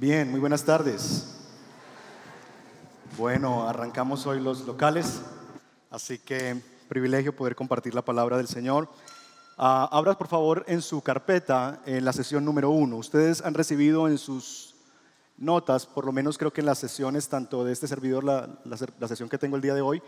Bien, muy buenas tardes. Bueno, arrancamos hoy los locales, así que privilegio poder compartir la palabra del Señor. Ah, abra por favor en su carpeta en la sesión número uno. Ustedes han recibido en sus notas, por lo menos creo que en las sesiones tanto de este servidor, la, sesión que tengo el día de hoy,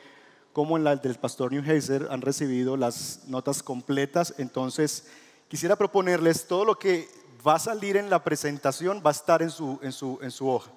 como en la del pastor Newheiser, han recibido las notas completas. Entonces, quisiera proponerles todo lo que va a salir en la presentación va a estar en su, en su, en su hoja.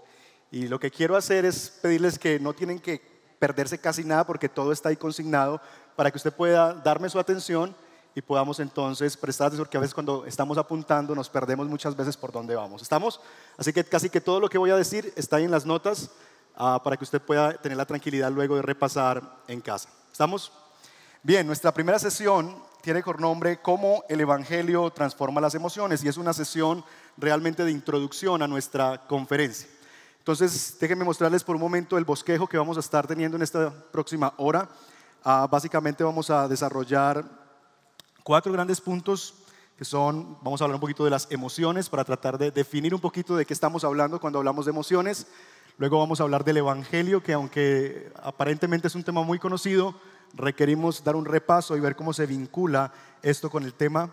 Y lo que quiero hacer es pedirles que no tienen que perderse casi nada porque todo está ahí consignado para que usted pueda darme su atención y podamos entonces prestar porque a veces cuando estamos apuntando nos perdemos muchas veces por dónde vamos. ¿Estamos? Así que casi que todo lo que voy a decir está ahí en las notas ah, para que usted pueda tener la tranquilidad luego de repasar en casa. ¿Estamos? Bien, nuestra primera sesión tiene por nombre Cómo el Evangelio transforma las emociones y es una sesión realmente de introducción a nuestra conferencia. Entonces, déjenme mostrarles por un momento el bosquejo que vamos a estar teniendo en esta próxima hora. Ah, básicamente vamos a desarrollar cuatro grandes puntos que son, vamos a hablar un poquito de las emociones para tratar de definir un poquito de qué estamos hablando cuando hablamos de emociones. Luego vamos a hablar del Evangelio, que aunque aparentemente es un tema muy conocido, requerimos dar un repaso y ver cómo se vincula esto con el tema.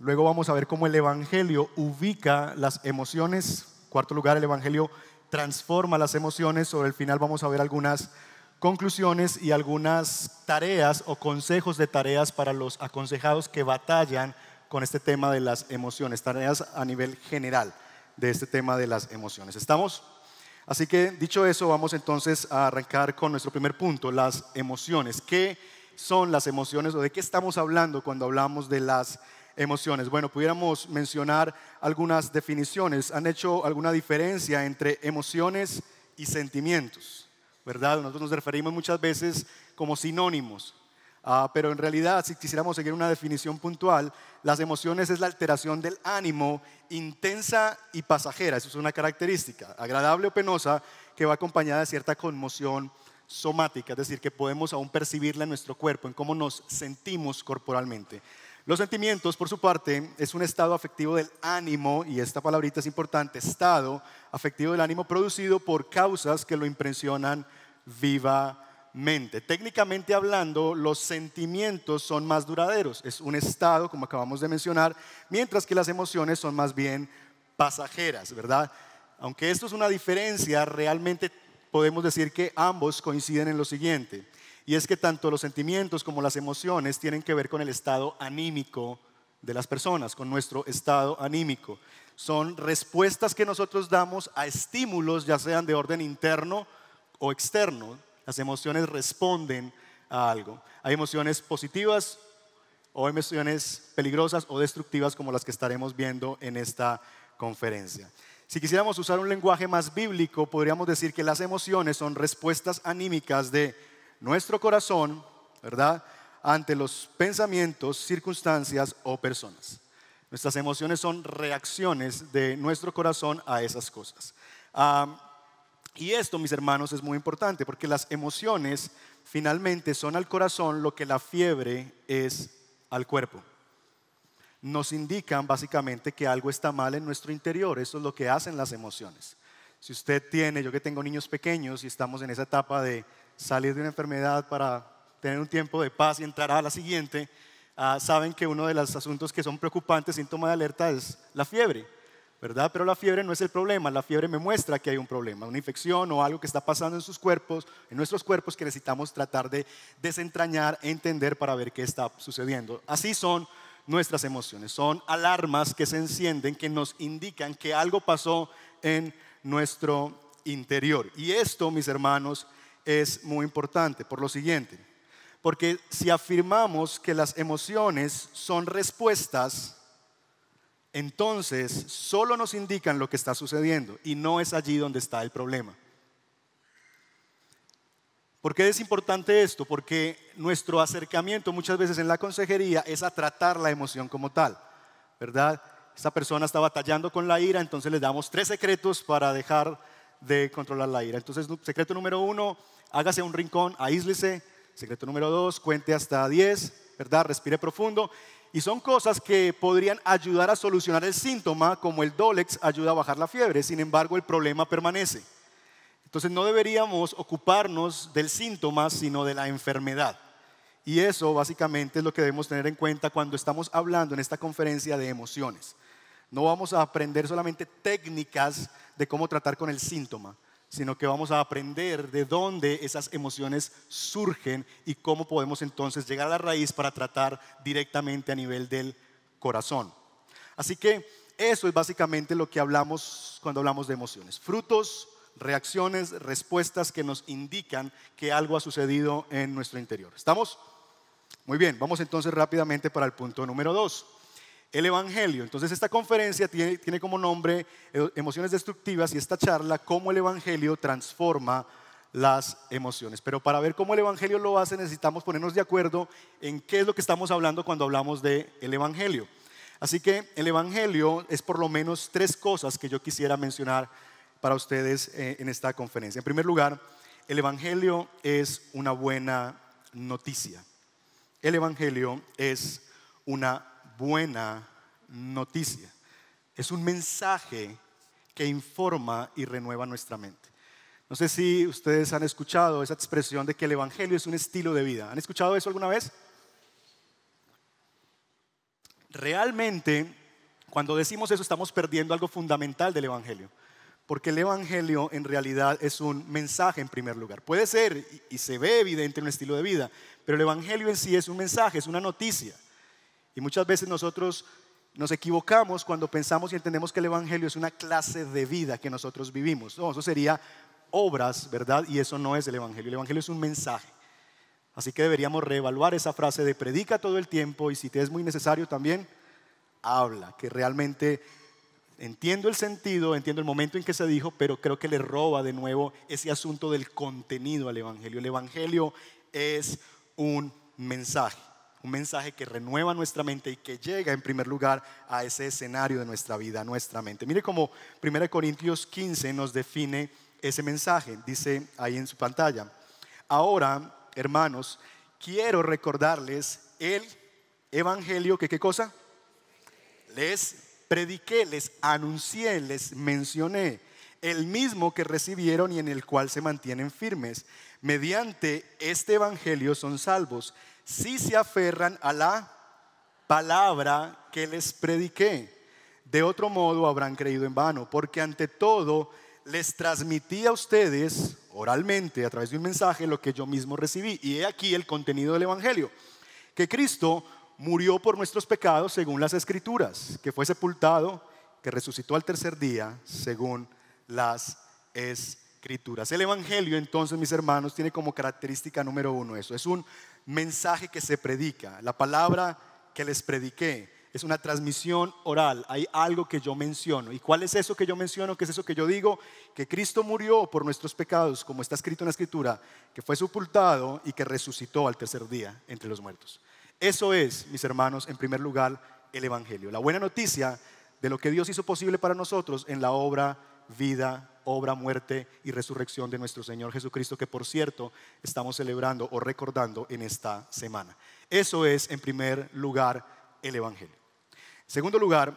Luego vamos a ver cómo el Evangelio ubica las emociones. Cuarto lugar, el Evangelio transforma las emociones. Sobre el final vamos a ver algunas conclusiones y algunas tareas o consejos de tareas para los aconsejados que batallan con este tema de las emociones, tareas a nivel general de este tema de las emociones. ¿Estamos? Así que dicho eso, vamos entonces a arrancar con nuestro primer punto, las emociones. ¿Qué son las emociones o de qué estamos hablando cuando hablamos de las emociones? Bueno, pudiéramos mencionar algunas definiciones. Han hecho alguna diferencia entre emociones y sentimientos, ¿verdad? Nosotros nos referimos muchas veces como sinónimos, Ah, pero en realidad, si quisiéramos seguir una definición puntual, las emociones es la alteración del ánimo intensa y pasajera, eso es una característica, agradable o penosa, que va acompañada de cierta conmoción somática, es decir, que podemos aún percibirla en nuestro cuerpo, en cómo nos sentimos corporalmente. Los sentimientos, por su parte, es un estado afectivo del ánimo, y esta palabrita es importante, estado afectivo del ánimo producido por causas que lo impresionan viva mente. Técnicamente hablando, los sentimientos son más duraderos, es un estado, como acabamos de mencionar, mientras que las emociones son más bien pasajeras, ¿verdad? Aunque esto es una diferencia, realmente podemos decir que ambos coinciden en lo siguiente, y es que tanto los sentimientos como las emociones tienen que ver con el estado anímico de las personas, con nuestro estado anímico. Son respuestas que nosotros damos a estímulos, ya sean de orden interno o externo, las emociones responden a algo. Hay emociones positivas o emociones peligrosas o destructivas como las que estaremos viendo en esta conferencia. Si quisiéramos usar un lenguaje más bíblico, podríamos decir que las emociones son respuestas anímicas de nuestro corazón, ¿verdad? Ante los pensamientos, circunstancias o personas. Nuestras emociones son reacciones de nuestro corazón a esas cosas. Y esto, mis hermanos, es muy importante porque las emociones finalmente son al corazón lo que la fiebre es al cuerpo. Nos indican básicamente que algo está mal en nuestro interior. Eso es lo que hacen las emociones. Si usted tiene, yo que tengo niños pequeños y estamos en esa etapa de salir de una enfermedad para tener un tiempo de paz y entrar a la siguiente, ah, saben que uno de los asuntos que son preocupantes, síntoma de alerta, es la fiebre. ¿verdad? Pero la fiebre no es el problema, la fiebre me muestra que hay un problema, una infección o algo que está pasando en sus cuerpos, en nuestros cuerpos que necesitamos tratar de desentrañar, entender para ver qué está sucediendo. Así son nuestras emociones, son alarmas que se encienden, que nos indican que algo pasó en nuestro interior. Y esto, mis hermanos, es muy importante por lo siguiente, porque si afirmamos que las emociones son respuestas, entonces solo nos indican lo que está sucediendo y no es allí donde está el problema. ¿Por qué es importante esto? Porque nuestro acercamiento muchas veces en la consejería es a tratar la emoción como tal, ¿verdad? Esta persona está batallando con la ira, entonces le damos tres secretos para dejar de controlar la ira. Entonces, secreto número uno, hágase un rincón, aíslese. Secreto número dos, cuente hasta diez, ¿verdad? Respire profundo. Y son cosas que podrían ayudar a solucionar el síntoma, como el Dolex ayuda a bajar la fiebre, sin embargo el problema permanece. Entonces no deberíamos ocuparnos del síntoma, sino de la enfermedad. Y eso básicamente es lo que debemos tener en cuenta cuando estamos hablando en esta conferencia de emociones. No vamos a aprender solamente técnicas de cómo tratar con el síntoma, sino que vamos a aprender de dónde esas emociones surgen y cómo podemos entonces llegar a la raíz para tratar directamente a nivel del corazón. Así que eso es básicamente lo que hablamos cuando hablamos de emociones. Frutos, reacciones, respuestas que nos indican que algo ha sucedido en nuestro interior. ¿Estamos? Muy bien, vamos entonces rápidamente para el punto número dos el Evangelio. Entonces esta conferencia tiene, como nombre eh, Emociones Destructivas y esta charla, cómo el Evangelio transforma las emociones. Pero para ver cómo el Evangelio lo hace necesitamos ponernos de acuerdo en qué es lo que estamos hablando cuando hablamos del el Evangelio. Así que el Evangelio es por lo menos tres cosas que yo quisiera mencionar para ustedes eh, en esta conferencia. En primer lugar, el Evangelio es una buena noticia. El Evangelio es una buena noticia. Es un mensaje que informa y renueva nuestra mente. No sé si ustedes han escuchado esa expresión de que el Evangelio es un estilo de vida. ¿Han escuchado eso alguna vez? Realmente, cuando decimos eso, estamos perdiendo algo fundamental del Evangelio. Porque el Evangelio en realidad es un mensaje en primer lugar. Puede ser y se ve evidente un estilo de vida, pero el Evangelio en sí es un mensaje, es una noticia. Y muchas veces nosotros nos equivocamos cuando pensamos y entendemos que el Evangelio es una clase de vida que nosotros vivimos. No, eso sería obras, ¿verdad? Y eso no es el Evangelio. El Evangelio es un mensaje. Así que deberíamos reevaluar esa frase de predica todo el tiempo y si te es muy necesario también, habla, que realmente entiendo el sentido, entiendo el momento en que se dijo, pero creo que le roba de nuevo ese asunto del contenido al Evangelio. El Evangelio es un mensaje un mensaje que renueva nuestra mente y que llega en primer lugar a ese escenario de nuestra vida, nuestra mente. Mire cómo 1 Corintios 15 nos define ese mensaje, dice ahí en su pantalla. Ahora, hermanos, quiero recordarles el evangelio que qué cosa? Les prediqué, les anuncié, les mencioné el mismo que recibieron y en el cual se mantienen firmes. Mediante este evangelio son salvos si se aferran a la palabra que les prediqué. De otro modo habrán creído en vano, porque ante todo les transmití a ustedes oralmente a través de un mensaje lo que yo mismo recibí. Y he aquí el contenido del Evangelio, que Cristo murió por nuestros pecados según las escrituras, que fue sepultado, que resucitó al tercer día según las escrituras. El Evangelio entonces, mis hermanos, tiene como característica número uno eso. Es un mensaje que se predica, la palabra que les prediqué. Es una transmisión oral, hay algo que yo menciono. ¿Y cuál es eso que yo menciono? ¿Qué es eso que yo digo? Que Cristo murió por nuestros pecados, como está escrito en la Escritura, que fue sepultado y que resucitó al tercer día entre los muertos. Eso es, mis hermanos, en primer lugar, el Evangelio. La buena noticia de lo que Dios hizo posible para nosotros en la obra, vida obra, muerte y resurrección de nuestro Señor Jesucristo, que por cierto estamos celebrando o recordando en esta semana. Eso es, en primer lugar, el Evangelio. En segundo lugar,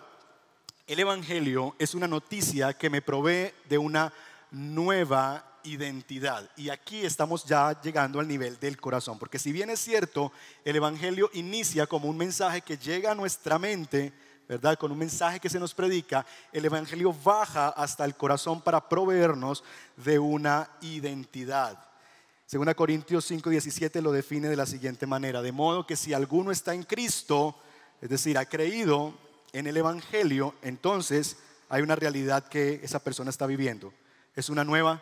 el Evangelio es una noticia que me provee de una nueva identidad. Y aquí estamos ya llegando al nivel del corazón, porque si bien es cierto, el Evangelio inicia como un mensaje que llega a nuestra mente, ¿verdad? Con un mensaje que se nos predica, el Evangelio baja hasta el corazón para proveernos de una identidad. Según Corintios 5:17 lo define de la siguiente manera, de modo que si alguno está en Cristo, es decir, ha creído en el Evangelio, entonces hay una realidad que esa persona está viviendo. Es una nueva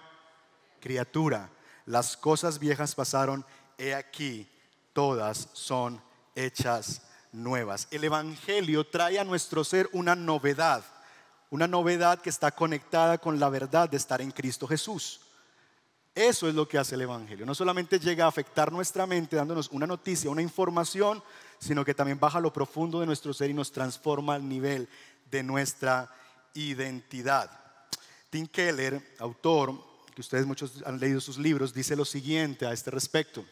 criatura. Las cosas viejas pasaron, he aquí, todas son hechas nuevas. El Evangelio trae a nuestro ser una novedad, una novedad que está conectada con la verdad de estar en Cristo Jesús. Eso es lo que hace el Evangelio. No solamente llega a afectar nuestra mente dándonos una noticia, una información, sino que también baja lo profundo de nuestro ser y nos transforma al nivel de nuestra identidad. Tim Keller, autor, que ustedes muchos han leído sus libros, dice lo siguiente a este respecto.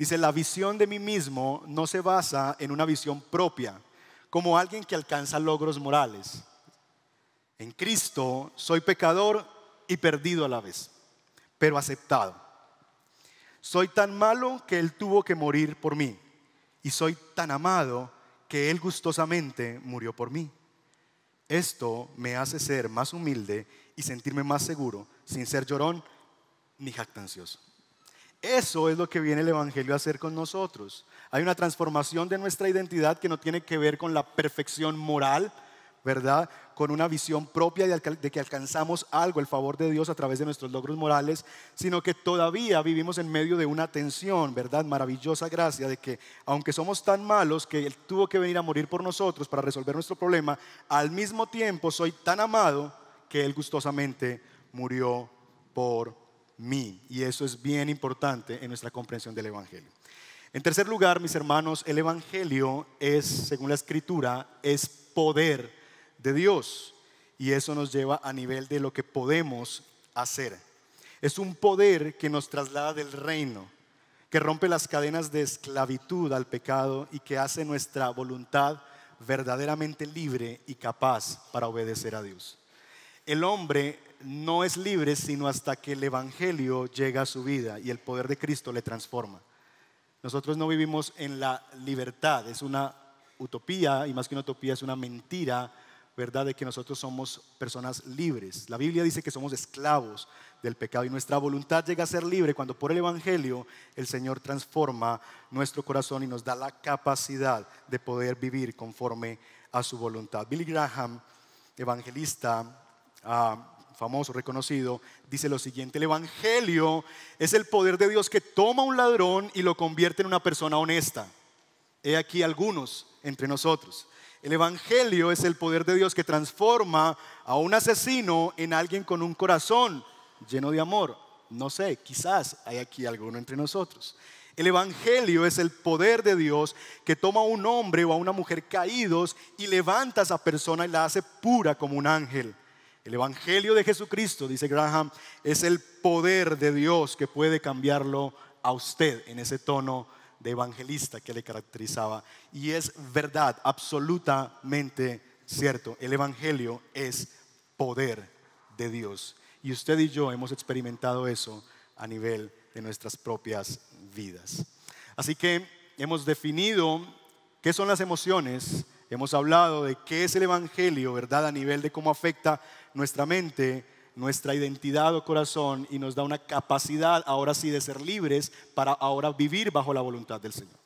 Dice, la visión de mí mismo no se basa en una visión propia, como alguien que alcanza logros morales. En Cristo soy pecador y perdido a la vez, pero aceptado. Soy tan malo que Él tuvo que morir por mí y soy tan amado que Él gustosamente murió por mí. Esto me hace ser más humilde y sentirme más seguro, sin ser llorón ni jactancioso. Eso es lo que viene el Evangelio a hacer con nosotros. Hay una transformación de nuestra identidad que no tiene que ver con la perfección moral, ¿verdad? Con una visión propia de que alcanzamos algo, el favor de Dios a través de nuestros logros morales, sino que todavía vivimos en medio de una tensión, ¿verdad? Maravillosa gracia de que, aunque somos tan malos que Él tuvo que venir a morir por nosotros para resolver nuestro problema, al mismo tiempo soy tan amado que Él gustosamente murió por mí. Y eso es bien importante en nuestra comprensión del Evangelio. En tercer lugar, mis hermanos, el Evangelio es, según la Escritura, es poder de Dios. Y eso nos lleva a nivel de lo que podemos hacer. Es un poder que nos traslada del reino, que rompe las cadenas de esclavitud al pecado y que hace nuestra voluntad verdaderamente libre y capaz para obedecer a Dios. El hombre no es libre sino hasta que el Evangelio llega a su vida y el poder de Cristo le transforma. Nosotros no vivimos en la libertad, es una utopía y más que una utopía es una mentira, ¿verdad? De que nosotros somos personas libres. La Biblia dice que somos esclavos del pecado y nuestra voluntad llega a ser libre cuando por el Evangelio el Señor transforma nuestro corazón y nos da la capacidad de poder vivir conforme a su voluntad. Billy Graham, evangelista, ah, famoso, reconocido, dice lo siguiente, el Evangelio es el poder de Dios que toma a un ladrón y lo convierte en una persona honesta. He aquí algunos entre nosotros. El Evangelio es el poder de Dios que transforma a un asesino en alguien con un corazón lleno de amor. No sé, quizás hay aquí alguno entre nosotros. El Evangelio es el poder de Dios que toma a un hombre o a una mujer caídos y levanta a esa persona y la hace pura como un ángel. El Evangelio de Jesucristo, dice Graham, es el poder de Dios que puede cambiarlo a usted en ese tono de evangelista que le caracterizaba. Y es verdad, absolutamente cierto. El Evangelio es poder de Dios. Y usted y yo hemos experimentado eso a nivel de nuestras propias vidas. Así que hemos definido qué son las emociones, Hemos hablado de qué es el Evangelio, ¿verdad? A nivel de cómo afecta nuestra mente, nuestra identidad o corazón y nos da una capacidad ahora sí de ser libres para ahora vivir bajo la voluntad del Señor.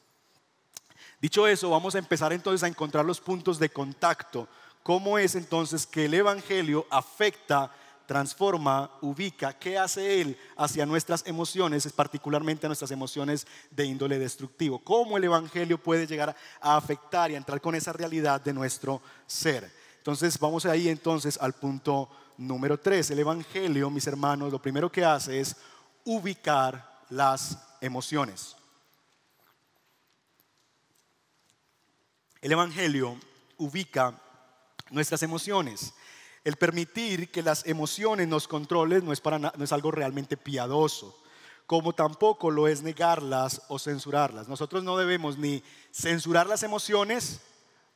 Dicho eso, vamos a empezar entonces a encontrar los puntos de contacto. ¿Cómo es entonces que el Evangelio afecta transforma, ubica, ¿qué hace Él hacia nuestras emociones, Es particularmente a nuestras emociones de índole destructivo? ¿Cómo el Evangelio puede llegar a afectar y a entrar con esa realidad de nuestro ser? Entonces vamos ahí entonces al punto número tres. El Evangelio, mis hermanos, lo primero que hace es ubicar las emociones. El Evangelio ubica nuestras emociones. El permitir que las emociones nos controlen no es, para no es algo realmente piadoso, como tampoco lo es negarlas o censurarlas. Nosotros no debemos ni censurar las emociones,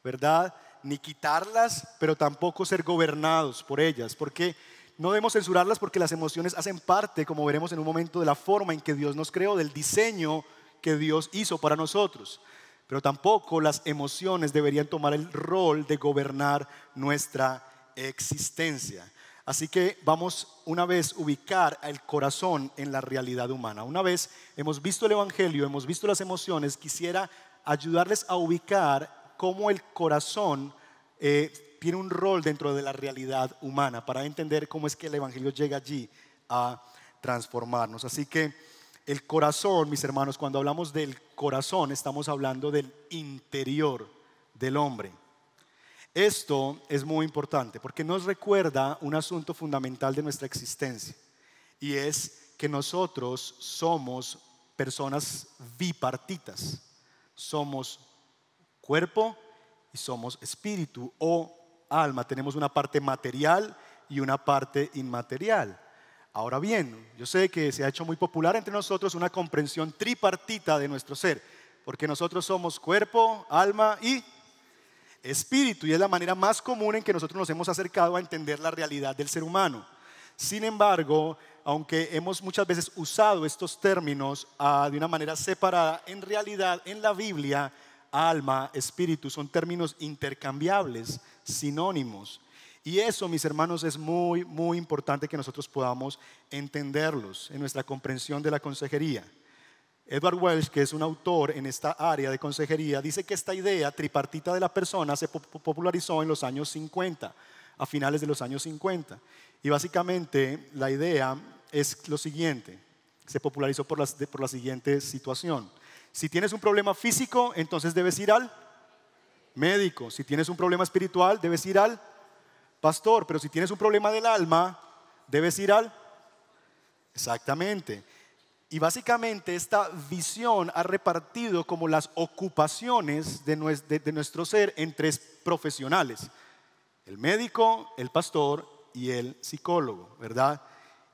¿verdad? Ni quitarlas, pero tampoco ser gobernados por ellas, porque no debemos censurarlas porque las emociones hacen parte, como veremos en un momento, de la forma en que Dios nos creó, del diseño que Dios hizo para nosotros. Pero tampoco las emociones deberían tomar el rol de gobernar nuestra vida existencia. Así que vamos una vez ubicar el corazón en la realidad humana. Una vez hemos visto el Evangelio, hemos visto las emociones, quisiera ayudarles a ubicar cómo el corazón eh, tiene un rol dentro de la realidad humana para entender cómo es que el Evangelio llega allí a transformarnos. Así que el corazón, mis hermanos, cuando hablamos del corazón, estamos hablando del interior del hombre. Esto es muy importante porque nos recuerda un asunto fundamental de nuestra existencia y es que nosotros somos personas bipartitas. Somos cuerpo y somos espíritu o alma. Tenemos una parte material y una parte inmaterial. Ahora bien, yo sé que se ha hecho muy popular entre nosotros una comprensión tripartita de nuestro ser, porque nosotros somos cuerpo, alma y espíritu y es la manera más común en que nosotros nos hemos acercado a entender la realidad del ser humano. Sin embargo, aunque hemos muchas veces usado estos términos ah, de una manera separada, en realidad en la Biblia alma, espíritu son términos intercambiables, sinónimos. Y eso, mis hermanos, es muy, muy importante que nosotros podamos entenderlos en nuestra comprensión de la consejería. Edward Welsh, que es un autor en esta área de consejería, dice que esta idea tripartita de la persona se popularizó en los años 50, a finales de los años 50. Y básicamente la idea es lo siguiente, se popularizó por la, por la siguiente situación. Si tienes un problema físico, entonces debes ir al médico. Si tienes un problema espiritual, debes ir al pastor. Pero si tienes un problema del alma, debes ir al... Exactamente. Y básicamente esta visión ha repartido como las ocupaciones de, nuestro ser en tres profesionales. El médico, el pastor y el psicólogo, ¿verdad?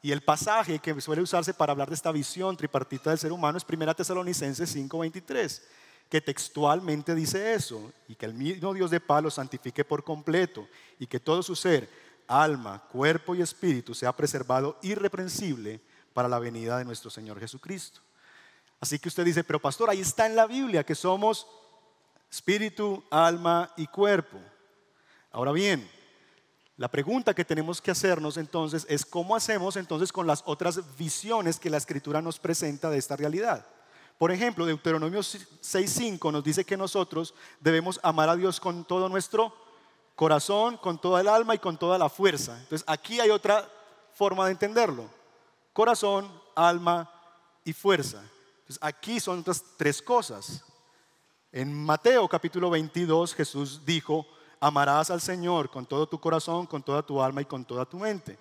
Y el pasaje que suele usarse para hablar de esta visión tripartita del ser humano es 1 Tesalonicenses 5:23, que textualmente dice eso, y que el mismo Dios de paz lo santifique por completo, y que todo su ser, alma, cuerpo y espíritu sea preservado irreprensible para la venida de nuestro Señor Jesucristo. Así que usted dice, pero pastor, ahí está en la Biblia que somos espíritu, alma y cuerpo. Ahora bien, la pregunta que tenemos que hacernos entonces es cómo hacemos entonces con las otras visiones que la escritura nos presenta de esta realidad. Por ejemplo, Deuteronomio 6.5 nos dice que nosotros debemos amar a Dios con todo nuestro corazón, con toda el alma y con toda la fuerza. Entonces aquí hay otra forma de entenderlo corazón, alma y fuerza. aquí son estas tres cosas. En Mateo capítulo 22 Jesús dijo, amarás al Señor con todo tu corazón, con toda tu alma y con toda tu mente.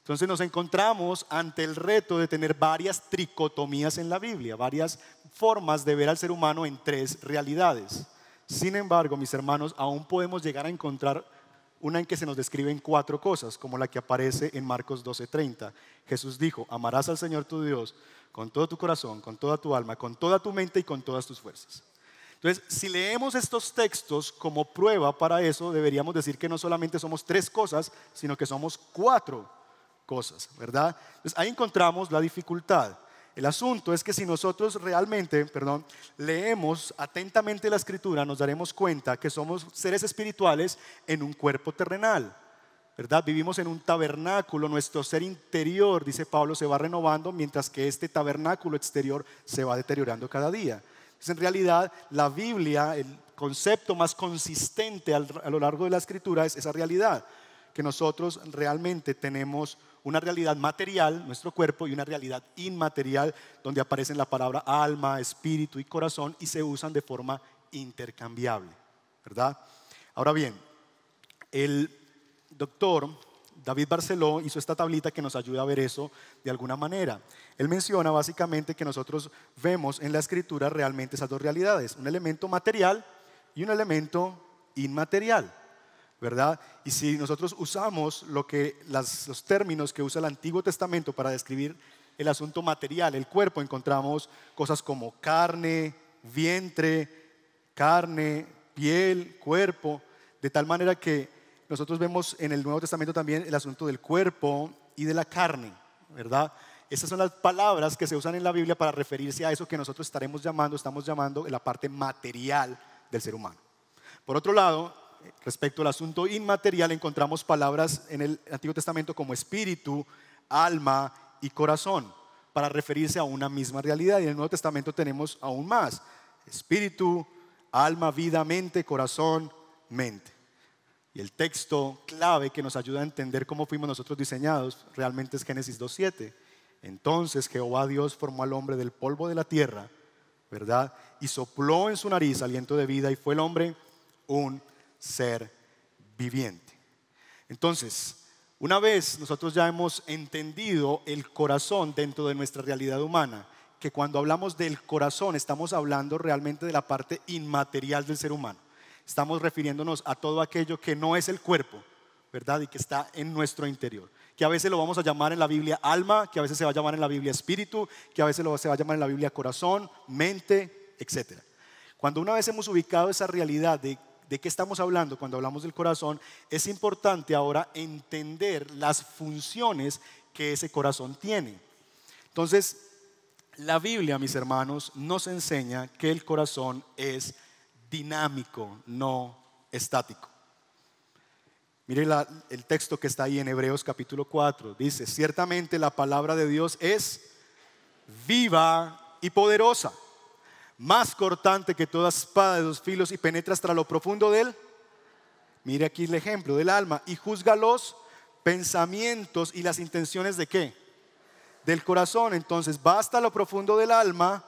Entonces nos encontramos ante el reto de tener varias tricotomías en la Biblia, varias formas de ver al ser humano en tres realidades. Sin embargo, mis hermanos, aún podemos llegar a encontrar una en que se nos describen cuatro cosas, como la que aparece en Marcos 12:30. Jesús dijo, amarás al Señor tu Dios con todo tu corazón, con toda tu alma, con toda tu mente y con todas tus fuerzas. Entonces, si leemos estos textos como prueba para eso, deberíamos decir que no solamente somos tres cosas, sino que somos cuatro cosas, ¿verdad? Entonces, ahí encontramos la dificultad. El asunto es que si nosotros realmente, perdón, leemos atentamente la escritura, nos daremos cuenta que somos seres espirituales en un cuerpo terrenal. ¿Verdad? Vivimos en un tabernáculo, nuestro ser interior, dice Pablo, se va renovando mientras que este tabernáculo exterior se va deteriorando cada día. Entonces, en realidad, la Biblia, el concepto más consistente a lo largo de la escritura es esa realidad, que nosotros realmente tenemos una realidad material, nuestro cuerpo, y una realidad inmaterial, donde aparecen la palabra alma, espíritu y corazón y se usan de forma intercambiable, ¿verdad? Ahora bien, el doctor David Barceló hizo esta tablita que nos ayuda a ver eso de alguna manera. Él menciona básicamente que nosotros vemos en la escritura realmente esas dos realidades, un elemento material y un elemento inmaterial. ¿verdad? Y si nosotros usamos los términos que usa el Antiguo Testamento para describir el asunto material, el cuerpo, encontramos cosas como carne, vientre, carne, piel, cuerpo, de tal manera que nosotros vemos en el Nuevo Testamento también el asunto del cuerpo y de la carne, ¿verdad? Esas son las palabras que se usan en la Biblia para referirse a eso que nosotros estaremos llamando, estamos llamando la parte material del ser humano. Por otro lado, Respecto al asunto inmaterial encontramos palabras en el Antiguo Testamento como espíritu, alma y corazón para referirse a una misma realidad. Y en el Nuevo Testamento tenemos aún más. Espíritu, alma, vida, mente, corazón, mente. Y el texto clave que nos ayuda a entender cómo fuimos nosotros diseñados realmente es Génesis 2.7. Entonces Jehová Dios formó al hombre del polvo de la tierra, ¿verdad? Y sopló en su nariz aliento de vida y fue el hombre un ser viviente. Entonces, una vez nosotros ya hemos entendido el corazón dentro de nuestra realidad humana, que cuando hablamos del corazón estamos hablando realmente de la parte inmaterial del ser humano. Estamos refiriéndonos a todo aquello que no es el cuerpo, ¿verdad? Y que está en nuestro interior. Que a veces lo vamos a llamar en la Biblia alma, que a veces se va a llamar en la Biblia espíritu, que a veces lo se va a llamar en la Biblia corazón, mente, etc. Cuando una vez hemos ubicado esa realidad de de qué estamos hablando cuando hablamos del corazón, es importante ahora entender las funciones que ese corazón tiene. Entonces, la Biblia, mis hermanos, nos enseña que el corazón es dinámico, no estático. Mire el texto que está ahí en Hebreos capítulo 4. Dice, ciertamente la palabra de Dios es viva y poderosa más cortante que toda espada de dos filos y penetra hasta lo profundo del. Mire aquí el ejemplo del alma y juzga los pensamientos y las intenciones de qué? Del corazón. Entonces va hasta lo profundo del alma,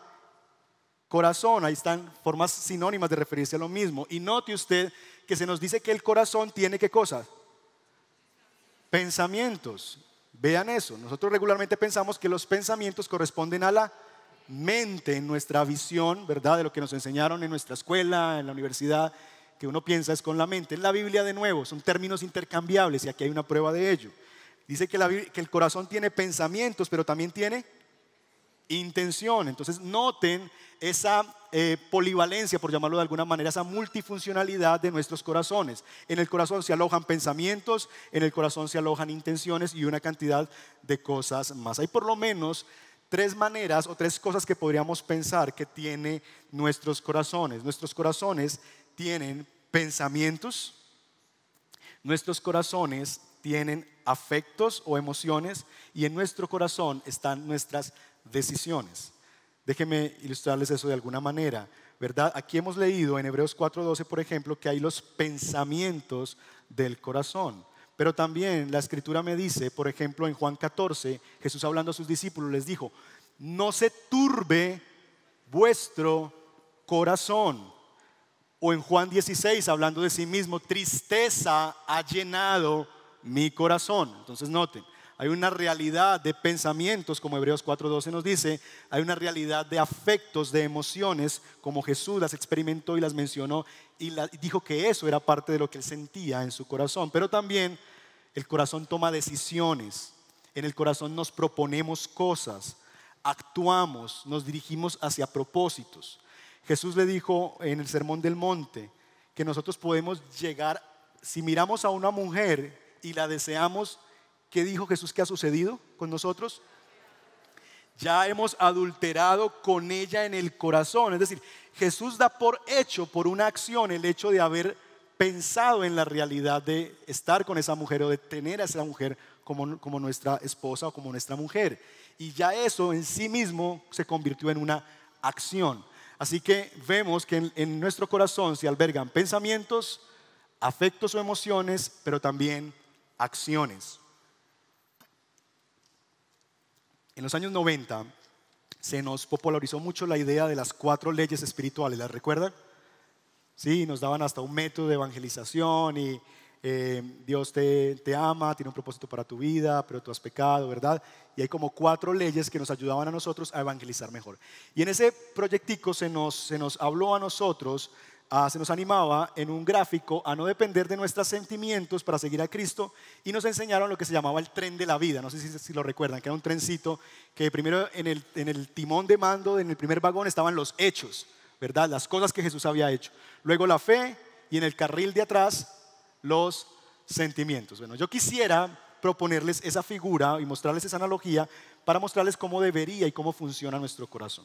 corazón. Ahí están formas sinónimas de referirse a lo mismo. Y note usted que se nos dice que el corazón tiene qué cosas? Pensamientos. Vean eso. Nosotros regularmente pensamos que los pensamientos corresponden a la mente, en nuestra visión, ¿verdad? De lo que nos enseñaron en nuestra escuela, en la universidad, que uno piensa es con la mente. En la Biblia, de nuevo, son términos intercambiables y aquí hay una prueba de ello. Dice que, el corazón tiene pensamientos, pero también tiene intención. Entonces, noten esa eh, polivalencia, por llamarlo de alguna manera, esa multifuncionalidad de nuestros corazones. En el corazón se alojan pensamientos, en el corazón se alojan intenciones y una cantidad de cosas más. Hay por lo menos tres maneras o tres cosas que podríamos pensar que tiene nuestros corazones. Nuestros corazones tienen pensamientos, nuestros corazones tienen afectos o emociones y en nuestro corazón están nuestras decisiones. Déjenme ilustrarles eso de alguna manera, ¿verdad? Aquí hemos leído en Hebreos 4:12, por ejemplo, que hay los pensamientos del corazón. Pero también la escritura me dice, por ejemplo, en Juan 14, Jesús hablando a sus discípulos les dijo, no se turbe vuestro corazón. O en Juan 16, hablando de sí mismo, tristeza ha llenado mi corazón. Entonces noten, hay una realidad de pensamientos, como Hebreos 4.12 nos dice, hay una realidad de afectos, de emociones, como Jesús las experimentó y las mencionó y dijo que eso era parte de lo que él sentía en su corazón. Pero también el corazón toma decisiones, en el corazón nos proponemos cosas, actuamos, nos dirigimos hacia propósitos. Jesús le dijo en el Sermón del Monte que nosotros podemos llegar, si miramos a una mujer y la deseamos, ¿Qué dijo Jesús ¿Qué ha sucedido con nosotros? Ya hemos adulterado con ella en el corazón. Es decir, Jesús da por hecho, por una acción, el hecho de haber pensado en la realidad de estar con esa mujer o de tener a esa mujer como, nuestra esposa o como nuestra mujer. Y ya eso en sí mismo se convirtió en una acción. Así que vemos que en, nuestro corazón se albergan pensamientos, afectos o emociones, pero también acciones. En los años 90 se nos popularizó mucho la idea de las cuatro leyes espirituales, ¿las recuerdan? Sí, nos daban hasta un método de evangelización y eh, Dios te, ama, tiene un propósito para tu vida, pero tú has pecado, ¿verdad? Y hay como cuatro leyes que nos ayudaban a nosotros a evangelizar mejor. Y en ese proyectico se nos, se nos habló a nosotros Ah, se nos animaba en un gráfico a no depender de nuestros sentimientos para seguir a Cristo y nos enseñaron lo que se llamaba el tren de la vida. No sé si, lo recuerdan, que era un trencito que primero en el, en el timón de mando, en el primer vagón, estaban los hechos, ¿verdad? Las cosas que Jesús había hecho. Luego la fe y en el carril de atrás los sentimientos. Bueno, yo quisiera proponerles esa figura y mostrarles esa analogía para mostrarles cómo debería y cómo funciona nuestro corazón.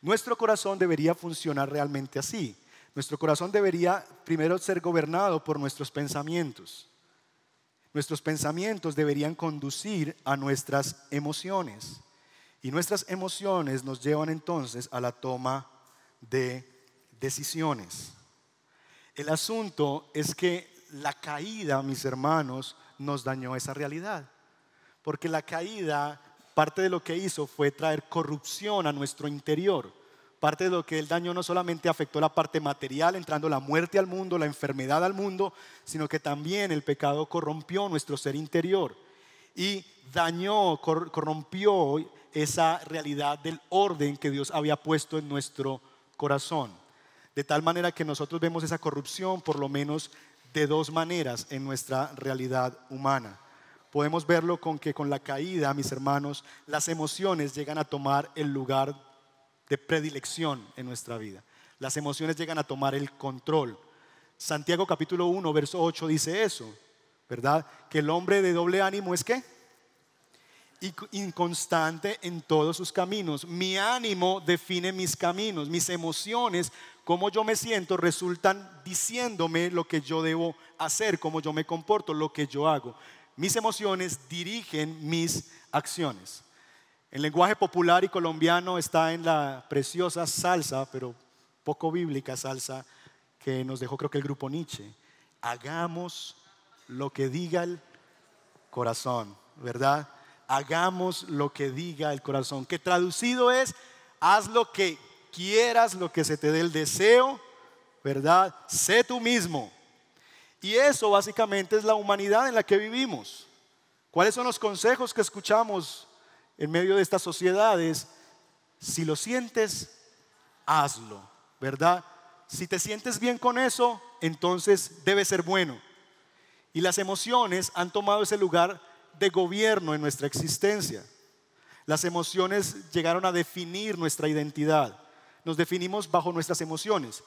Nuestro corazón debería funcionar realmente así. Nuestro corazón debería primero ser gobernado por nuestros pensamientos. Nuestros pensamientos deberían conducir a nuestras emociones. Y nuestras emociones nos llevan entonces a la toma de decisiones. El asunto es que la caída, mis hermanos, nos dañó esa realidad. Porque la caída, parte de lo que hizo fue traer corrupción a nuestro interior. Parte de lo que el daño no solamente afectó la parte material, entrando la muerte al mundo, la enfermedad al mundo, sino que también el pecado corrompió nuestro ser interior y dañó, corrompió esa realidad del orden que Dios había puesto en nuestro corazón. De tal manera que nosotros vemos esa corrupción por lo menos de dos maneras en nuestra realidad humana. Podemos verlo con que con la caída, mis hermanos, las emociones llegan a tomar el lugar de predilección en nuestra vida. Las emociones llegan a tomar el control. Santiago capítulo 1, verso 8 dice eso, ¿verdad? Que el hombre de doble ánimo es qué? Inconstante en todos sus caminos. Mi ánimo define mis caminos, mis emociones, cómo yo me siento, resultan diciéndome lo que yo debo hacer, cómo yo me comporto, lo que yo hago. Mis emociones dirigen mis acciones. En lenguaje popular y colombiano está en la preciosa salsa, pero poco bíblica salsa, que nos dejó creo que el grupo Nietzsche. Hagamos lo que diga el corazón, ¿verdad? Hagamos lo que diga el corazón, que traducido es, haz lo que quieras, lo que se te dé el deseo, ¿verdad? Sé tú mismo. Y eso básicamente es la humanidad en la que vivimos. ¿Cuáles son los consejos que escuchamos en medio de estas sociedades, si lo sientes, hazlo, ¿verdad? Si te sientes bien con eso, entonces debe ser bueno. Y las emociones han tomado ese lugar de gobierno en nuestra existencia. Las emociones llegaron a definir nuestra identidad. Nos definimos bajo nuestras emociones.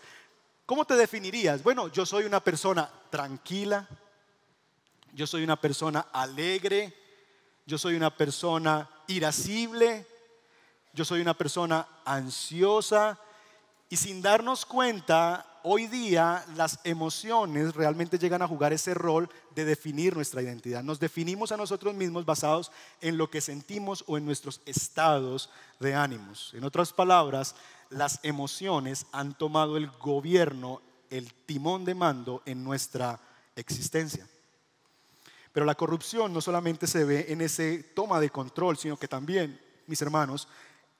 ¿Cómo te definirías? Bueno, yo soy una persona tranquila, yo soy una persona alegre, yo soy una persona irascible, yo soy una persona ansiosa y sin darnos cuenta, hoy día las emociones realmente llegan a jugar ese rol de definir nuestra identidad. Nos definimos a nosotros mismos basados en lo que sentimos o en nuestros estados de ánimos. En otras palabras, las emociones han tomado el gobierno, el timón de mando en nuestra existencia. Pero la corrupción no solamente se ve en ese toma de control, sino que también, mis hermanos,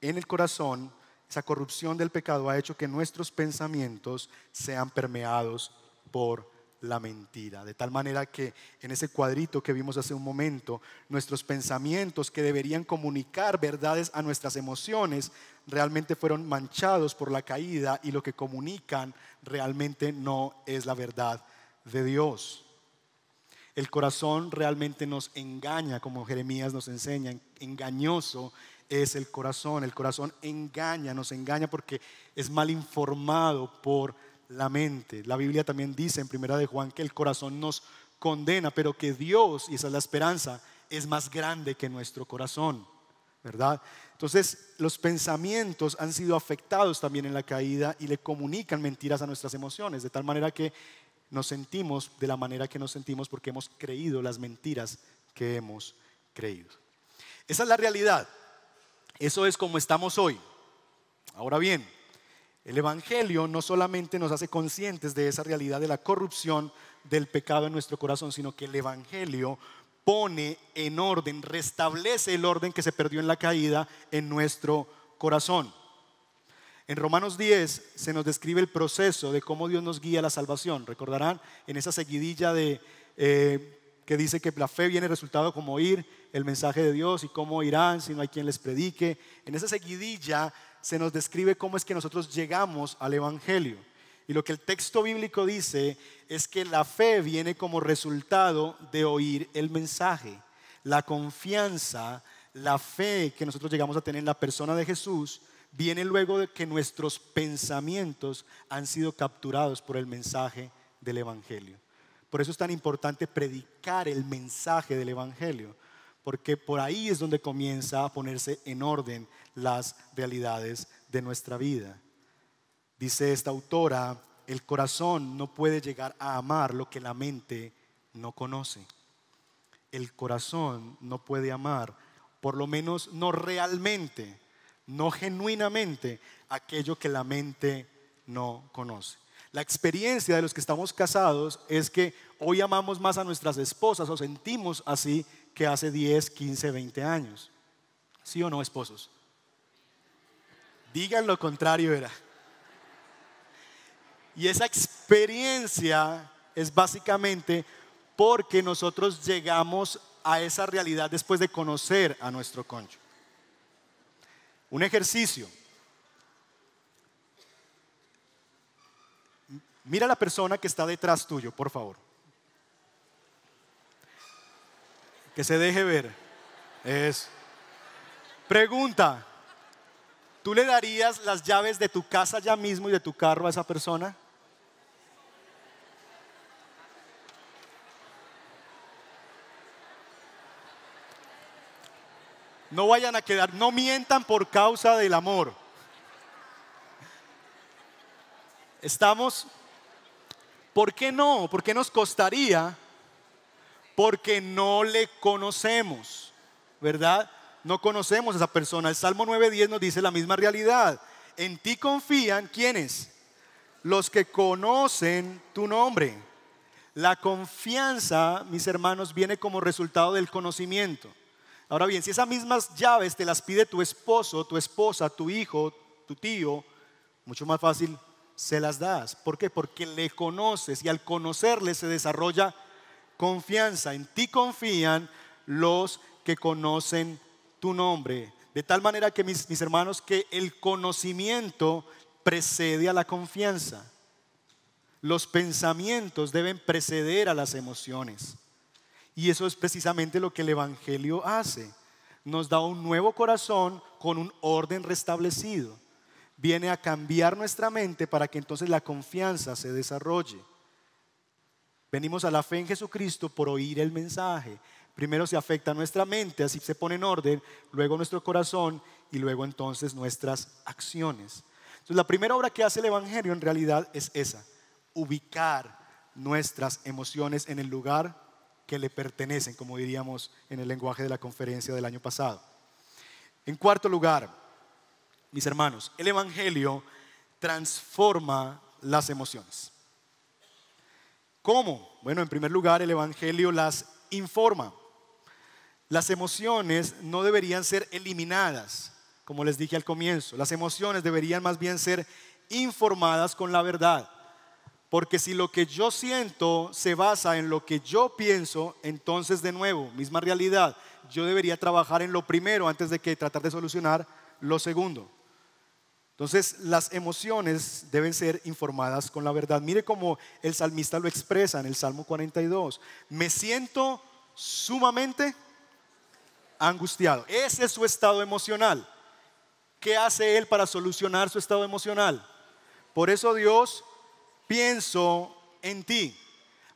en el corazón, esa corrupción del pecado ha hecho que nuestros pensamientos sean permeados por la mentira. De tal manera que en ese cuadrito que vimos hace un momento, nuestros pensamientos que deberían comunicar verdades a nuestras emociones realmente fueron manchados por la caída y lo que comunican realmente no es la verdad de Dios. El corazón realmente nos engaña, como Jeremías nos enseña, engañoso es el corazón. El corazón engaña, nos engaña porque es mal informado por la mente. La Biblia también dice en Primera de Juan que el corazón nos condena, pero que Dios, y esa es la esperanza, es más grande que nuestro corazón, ¿verdad? Entonces, los pensamientos han sido afectados también en la caída y le comunican mentiras a nuestras emociones, de tal manera que nos sentimos de la manera que nos sentimos porque hemos creído las mentiras que hemos creído. Esa es la realidad. Eso es como estamos hoy. Ahora bien, el Evangelio no solamente nos hace conscientes de esa realidad de la corrupción del pecado en nuestro corazón, sino que el Evangelio pone en orden, restablece el orden que se perdió en la caída en nuestro corazón. En Romanos 10 se nos describe el proceso de cómo Dios nos guía a la salvación. Recordarán en esa seguidilla eh, que dice que la fe viene resultado como oír el mensaje de Dios y cómo irán si no hay quien les predique. En esa seguidilla se nos describe cómo es que nosotros llegamos al Evangelio. Y lo que el texto bíblico dice es que la fe viene como resultado de oír el mensaje. La confianza, la fe que nosotros llegamos a tener en la persona de Jesús viene luego de que nuestros pensamientos han sido capturados por el mensaje del Evangelio. Por eso es tan importante predicar el mensaje del Evangelio, porque por ahí es donde comienza a ponerse en orden las realidades de nuestra vida. Dice esta autora, el corazón no puede llegar a amar lo que la mente no conoce. El corazón no puede amar, por lo menos no realmente, no genuinamente aquello que la mente no conoce. La experiencia de los que estamos casados es que hoy amamos más a nuestras esposas o sentimos así que hace 10, 15, 20 años. ¿Sí o no, esposos? Digan lo contrario, era. Y esa experiencia es básicamente porque nosotros llegamos a esa realidad después de conocer a nuestro concho. Un ejercicio. Mira a la persona que está detrás tuyo, por favor. Que se deje ver. Es. Pregunta. ¿Tú le darías las llaves de tu casa ya mismo y de tu carro a esa persona? No vayan a quedar, no mientan por causa del amor. ¿Estamos? ¿Por qué no? ¿Por qué nos costaría? Porque no le conocemos, ¿verdad? No conocemos a esa persona. El Salmo 9.10 nos dice la misma realidad. En ti confían quienes? Los que conocen tu nombre. La confianza, mis hermanos, viene como resultado del conocimiento. Ahora bien, si esas mismas llaves te las pide tu esposo, tu esposa, tu hijo, tu tío, mucho más fácil se las das. ¿Por qué? Porque le conoces y al conocerle se desarrolla confianza. En ti confían los que conocen tu nombre. De tal manera que mis, mis hermanos, que el conocimiento precede a la confianza. Los pensamientos deben preceder a las emociones. Y eso es precisamente lo que el Evangelio hace. Nos da un nuevo corazón con un orden restablecido. Viene a cambiar nuestra mente para que entonces la confianza se desarrolle. Venimos a la fe en Jesucristo por oír el mensaje. Primero se afecta nuestra mente, así se pone en orden, luego nuestro corazón y luego entonces nuestras acciones. Entonces la primera obra que hace el Evangelio en realidad es esa, ubicar nuestras emociones en el lugar que le pertenecen, como diríamos en el lenguaje de la conferencia del año pasado. En cuarto lugar, mis hermanos, el Evangelio transforma las emociones. ¿Cómo? Bueno, en primer lugar, el Evangelio las informa. Las emociones no deberían ser eliminadas, como les dije al comienzo. Las emociones deberían más bien ser informadas con la verdad. Porque si lo que yo siento se basa en lo que yo pienso, entonces de nuevo, misma realidad, yo debería trabajar en lo primero antes de que tratar de solucionar lo segundo. Entonces las emociones deben ser informadas con la verdad. Mire cómo el salmista lo expresa en el Salmo 42. Me siento sumamente angustiado. Ese es su estado emocional. ¿Qué hace él para solucionar su estado emocional? Por eso Dios pienso en ti.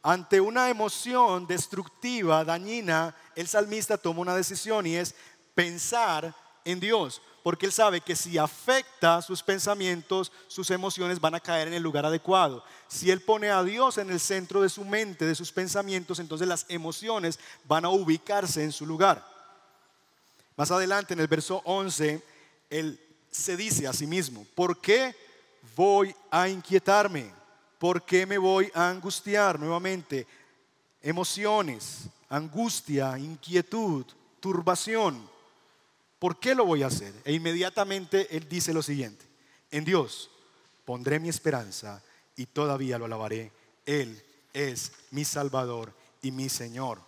Ante una emoción destructiva, dañina, el salmista toma una decisión y es pensar en Dios, porque él sabe que si afecta sus pensamientos, sus emociones van a caer en el lugar adecuado. Si él pone a Dios en el centro de su mente, de sus pensamientos, entonces las emociones van a ubicarse en su lugar. Más adelante, en el verso 11, él se dice a sí mismo, ¿por qué voy a inquietarme? ¿por qué me voy a angustiar nuevamente? Emociones, angustia, inquietud, turbación. ¿Por qué lo voy a hacer? E inmediatamente él dice lo siguiente, en Dios pondré mi esperanza y todavía lo alabaré. Él es mi Salvador y mi Señor,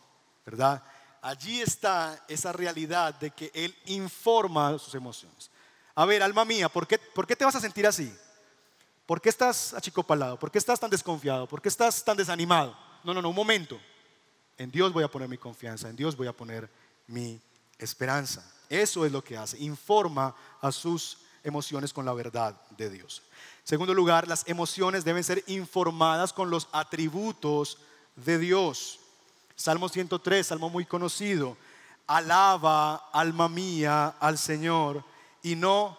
¿verdad? Allí está esa realidad de que Él informa sus emociones. A ver, alma mía, ¿por qué, ¿por qué te vas a sentir así? ¿Por qué estás achicopalado? ¿Por qué estás tan desconfiado? ¿Por qué estás tan desanimado? No, no, no, un momento. En Dios voy a poner mi confianza, en Dios voy a poner mi esperanza. Eso es lo que hace, informa a sus emociones con la verdad de Dios. Segundo lugar, las emociones deben ser informadas con los atributos de Dios. Salmo 103, salmo muy conocido. Alaba, alma mía, al Señor y no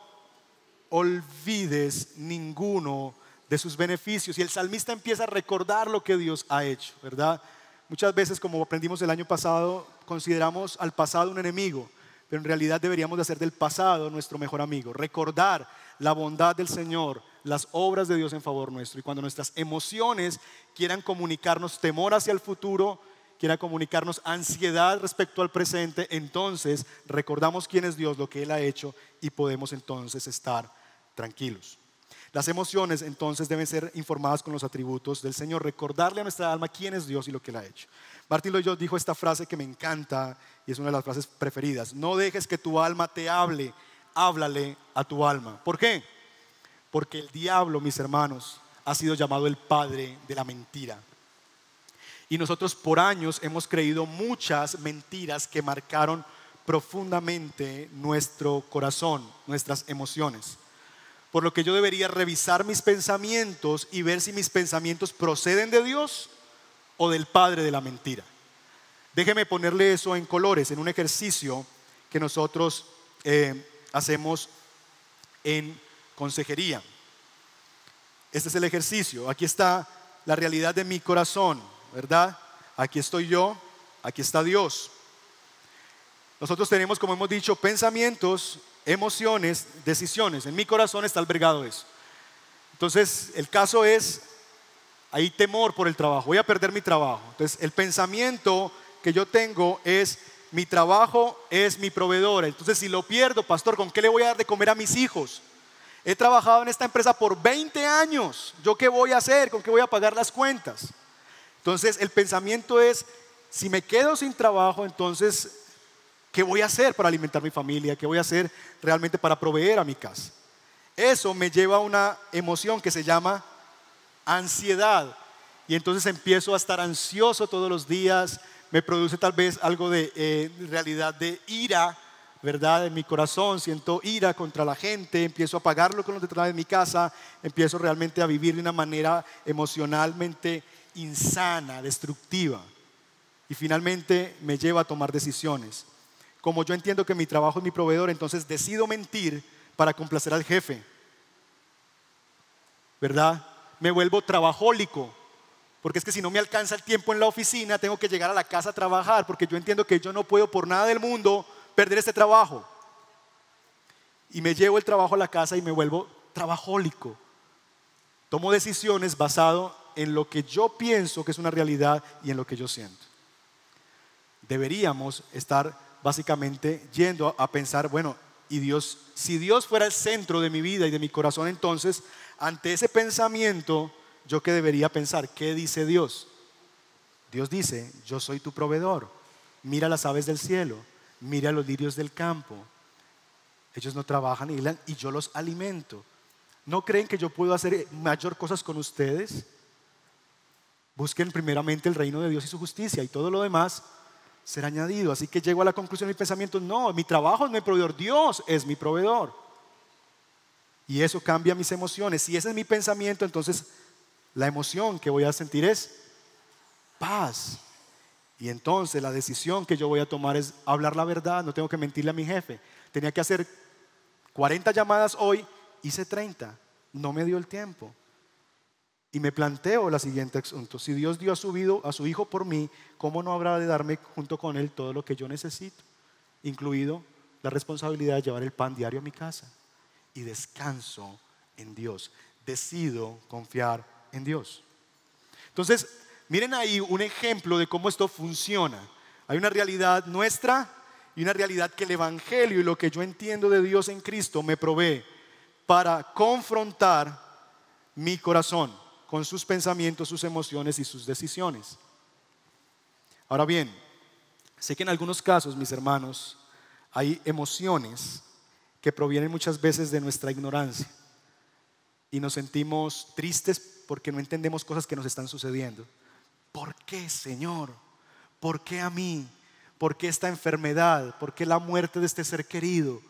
olvides ninguno de sus beneficios. Y el salmista empieza a recordar lo que Dios ha hecho, ¿verdad? Muchas veces, como aprendimos el año pasado, consideramos al pasado un enemigo, pero en realidad deberíamos de hacer del pasado nuestro mejor amigo, recordar la bondad del Señor, las obras de Dios en favor nuestro. Y cuando nuestras emociones quieran comunicarnos temor hacia el futuro quiera comunicarnos ansiedad respecto al presente, entonces recordamos quién es Dios, lo que Él ha hecho y podemos entonces estar tranquilos. Las emociones entonces deben ser informadas con los atributos del Señor, recordarle a nuestra alma quién es Dios y lo que Él ha hecho. Martín Loyo dijo esta frase que me encanta y es una de las frases preferidas. No dejes que tu alma te hable, háblale a tu alma. ¿Por qué? Porque el diablo, mis hermanos, ha sido llamado el padre de la mentira. Y nosotros por años hemos creído muchas mentiras que marcaron profundamente nuestro corazón, nuestras emociones. Por lo que yo debería revisar mis pensamientos y ver si mis pensamientos proceden de Dios o del padre de la mentira. Déjeme ponerle eso en colores, en un ejercicio que nosotros eh, hacemos en consejería. Este es el ejercicio. Aquí está la realidad de mi corazón. ¿verdad? Aquí estoy yo, aquí está Dios. Nosotros tenemos, como hemos dicho, pensamientos, emociones, decisiones. En mi corazón está albergado eso. Entonces, el caso es, hay temor por el trabajo, voy a perder mi trabajo. Entonces, el pensamiento que yo tengo es, mi trabajo es mi proveedor. Entonces, si lo pierdo, pastor, ¿con qué le voy a dar de comer a mis hijos? He trabajado en esta empresa por 20 años. ¿Yo qué voy a hacer? ¿Con qué voy a pagar las cuentas? Entonces el pensamiento es, si me quedo sin trabajo, entonces, ¿qué voy a hacer para alimentar mi familia? ¿Qué voy a hacer realmente para proveer a mi casa? Eso me lleva a una emoción que se llama ansiedad. Y entonces empiezo a estar ansioso todos los días, me produce tal vez algo de eh, realidad de ira, ¿verdad? En mi corazón siento ira contra la gente, empiezo a pagarlo con los detrás de mi casa, empiezo realmente a vivir de una manera emocionalmente insana, destructiva, y finalmente me lleva a tomar decisiones. Como yo entiendo que mi trabajo es mi proveedor, entonces decido mentir para complacer al jefe. ¿Verdad? Me vuelvo trabajólico, porque es que si no me alcanza el tiempo en la oficina, tengo que llegar a la casa a trabajar, porque yo entiendo que yo no puedo por nada del mundo perder este trabajo. Y me llevo el trabajo a la casa y me vuelvo trabajólico. Tomo decisiones basado en lo que yo pienso que es una realidad y en lo que yo siento. Deberíamos estar básicamente yendo a pensar, bueno, y Dios, si Dios fuera el centro de mi vida y de mi corazón, entonces, ante ese pensamiento, yo qué debería pensar? ¿Qué dice Dios? Dios dice, yo soy tu proveedor. Mira las aves del cielo, mira los lirios del campo. Ellos no trabajan y yo los alimento. ¿No creen que yo puedo hacer mayor cosas con ustedes? Busquen primeramente el reino de Dios y su justicia y todo lo demás será añadido. Así que llego a la conclusión de mi pensamiento, no, mi trabajo es mi proveedor, Dios es mi proveedor. Y eso cambia mis emociones. Si ese es mi pensamiento, entonces la emoción que voy a sentir es paz. Y entonces la decisión que yo voy a tomar es hablar la verdad, no tengo que mentirle a mi jefe. Tenía que hacer 40 llamadas hoy, hice 30, no me dio el tiempo. Y me planteo la siguiente asunto. Si Dios dio a su, a su Hijo por mí, ¿cómo no habrá de darme junto con Él todo lo que yo necesito? Incluido la responsabilidad de llevar el pan diario a mi casa. Y descanso en Dios. Decido confiar en Dios. Entonces, miren ahí un ejemplo de cómo esto funciona. Hay una realidad nuestra y una realidad que el Evangelio y lo que yo entiendo de Dios en Cristo me provee para confrontar mi corazón con sus pensamientos, sus emociones y sus decisiones. Ahora bien, sé que en algunos casos, mis hermanos, hay emociones que provienen muchas veces de nuestra ignorancia y nos sentimos tristes porque no entendemos cosas que nos están sucediendo. ¿Por qué, Señor? ¿Por qué a mí? ¿Por qué esta enfermedad? ¿Por qué la muerte de este ser querido?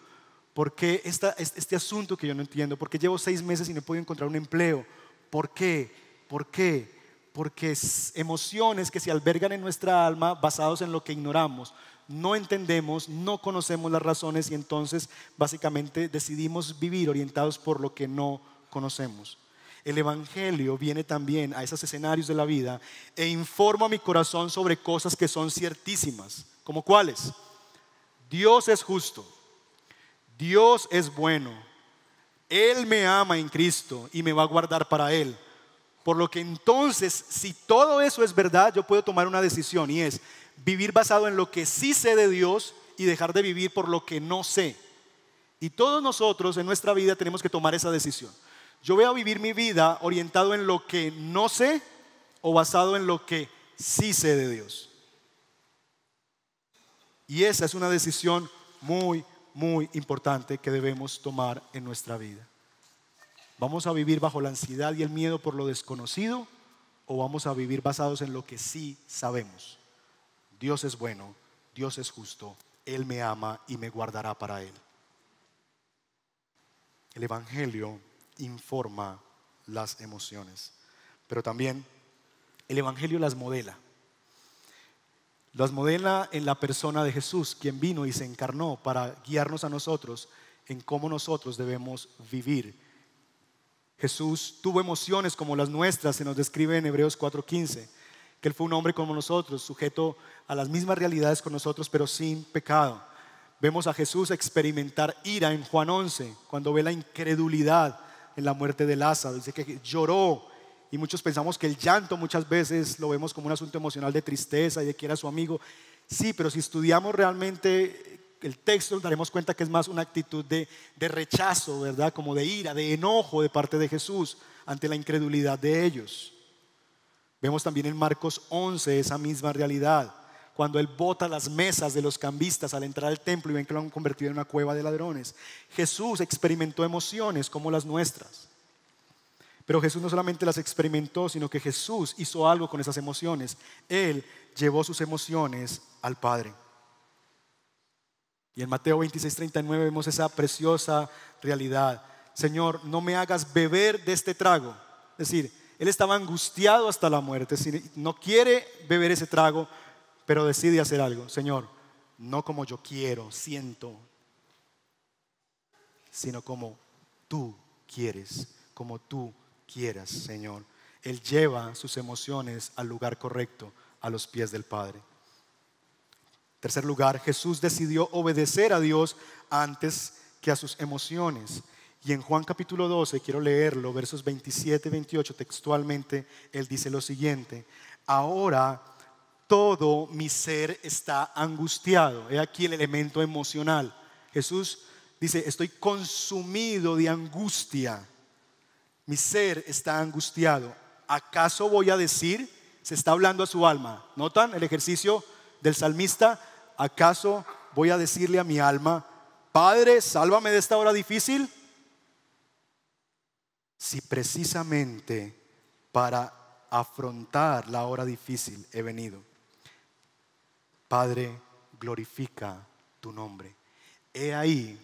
¿Por qué este, este, asunto que yo no entiendo? ¿Por qué llevo seis meses y no puedo encontrar un empleo? ¿Por qué? ¿Por qué? Porque emociones que se albergan en nuestra alma basados en lo que ignoramos, no entendemos, no conocemos las razones y entonces básicamente decidimos vivir orientados por lo que no conocemos. El Evangelio viene también a esos escenarios de la vida e informa a mi corazón sobre cosas que son ciertísimas, como cuáles. Dios es justo, Dios es bueno, él me ama en Cristo y me va a guardar para Él. Por lo que entonces, si todo eso es verdad, yo puedo tomar una decisión y es vivir basado en lo que sí sé de Dios y dejar de vivir por lo que no sé. Y todos nosotros en nuestra vida tenemos que tomar esa decisión. Yo voy a vivir mi vida orientado en lo que no sé o basado en lo que sí sé de Dios. Y esa es una decisión muy muy importante que debemos tomar en nuestra vida. ¿Vamos a vivir bajo la ansiedad y el miedo por lo desconocido o vamos a vivir basados en lo que sí sabemos? Dios es bueno, Dios es justo, Él me ama y me guardará para Él. El Evangelio informa las emociones, pero también el Evangelio las modela. Las modela en la persona de Jesús, quien vino y se encarnó para guiarnos a nosotros en cómo nosotros debemos vivir. Jesús tuvo emociones como las nuestras, se nos describe en Hebreos 4:15, que Él fue un hombre como nosotros, sujeto a las mismas realidades con nosotros, pero sin pecado. Vemos a Jesús experimentar ira en Juan 11, cuando ve la incredulidad en la muerte de Lázaro. Dice que lloró y muchos pensamos que el llanto muchas veces lo vemos como un asunto emocional de tristeza y de que era su amigo. Sí, pero si estudiamos realmente el texto nos daremos cuenta que es más una actitud de, de rechazo, ¿verdad? Como de ira, de enojo de parte de Jesús ante la incredulidad de ellos. Vemos también en Marcos 11 esa misma realidad, cuando él bota las mesas de los cambistas al entrar al templo y ven que lo han convertido en una cueva de ladrones. Jesús experimentó emociones como las nuestras. Pero Jesús no solamente las experimentó, sino que Jesús hizo algo con esas emociones. Él llevó sus emociones al Padre. Y en Mateo 26.39 vemos esa preciosa realidad. Señor, no me hagas beber de este trago. Es decir, él estaba angustiado hasta la muerte. Es decir, no quiere beber ese trago, pero decide hacer algo. Señor, no como yo quiero, siento, sino como tú quieres, como tú quieras, Señor. Él lleva sus emociones al lugar correcto, a los pies del Padre. tercer lugar, Jesús decidió obedecer a Dios antes que a sus emociones. Y en Juan capítulo 12, quiero leerlo, versos 27 y 28 textualmente, él dice lo siguiente, ahora todo mi ser está angustiado. He aquí el elemento emocional. Jesús dice, estoy consumido de angustia. Mi ser está angustiado. ¿Acaso voy a decir, se está hablando a su alma? ¿Notan el ejercicio del salmista? ¿Acaso voy a decirle a mi alma, Padre, sálvame de esta hora difícil? Si precisamente para afrontar la hora difícil he venido. Padre, glorifica tu nombre. He ahí